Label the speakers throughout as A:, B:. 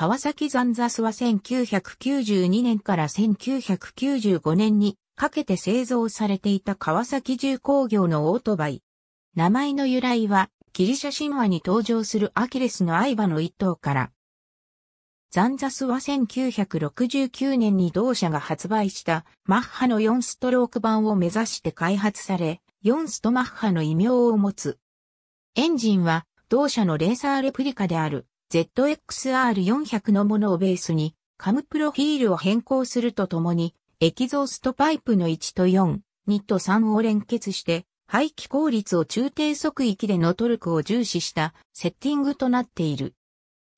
A: 川崎ザンザスは1992年から1995年にかけて製造されていた川崎重工業のオートバイ。名前の由来は、ギリシャ神話に登場するアキレスの相場の一頭から。ザンザスは1969年に同社が発売したマッハの4ストローク版を目指して開発され、4ストマッハの異名を持つ。エンジンは同社のレーサーレプリカである ZXR400 のものをベースに、カムプロフィールを変更するとともに、エキゾーストパイプの1と4、2と3を連結して、排気効率を中低速域でのトルクを重視したセッティングとなっている。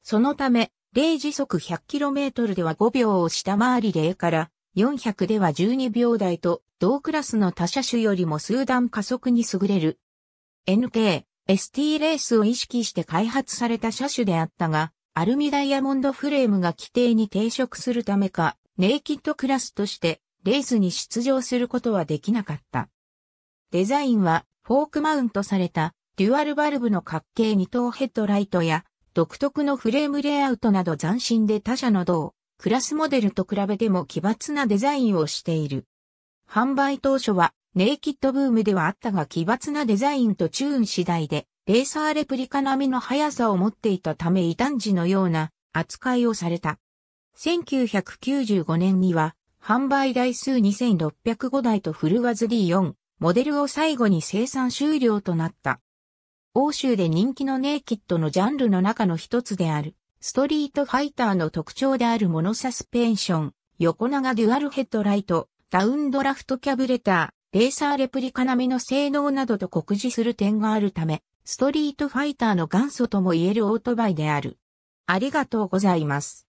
A: そのため、0時速 100km では5秒を下回り0から400では12秒台と同クラスの他車種よりも数段加速に優れる。NK ST レースを意識して開発された車種であったが、アルミダイヤモンドフレームが規定に抵触するためか、ネイキッドクラスとしてレースに出場することはできなかった。デザインはフォークマウントされたデュアルバルブの角形二等ヘッドライトや独特のフレームレイアウトなど斬新で他社の同クラスモデルと比べても奇抜なデザインをしている。販売当初はネイキッドブームではあったが奇抜なデザインとチューン次第で、レーサーレプリカ並みの速さを持っていたため異端児のような扱いをされた。1995年には、販売台数2605台とフルワズ D4、モデルを最後に生産終了となった。欧州で人気のネイキッドのジャンルの中の一つである、ストリートファイターの特徴であるモノサスペンション、横長デュアルヘッドライト、ダウンドラフトキャブレター、レーサーレプリカ並みの性能などと酷似する点があるため、ストリートファイターの元祖とも言えるオートバイである。ありがとうございま
B: す。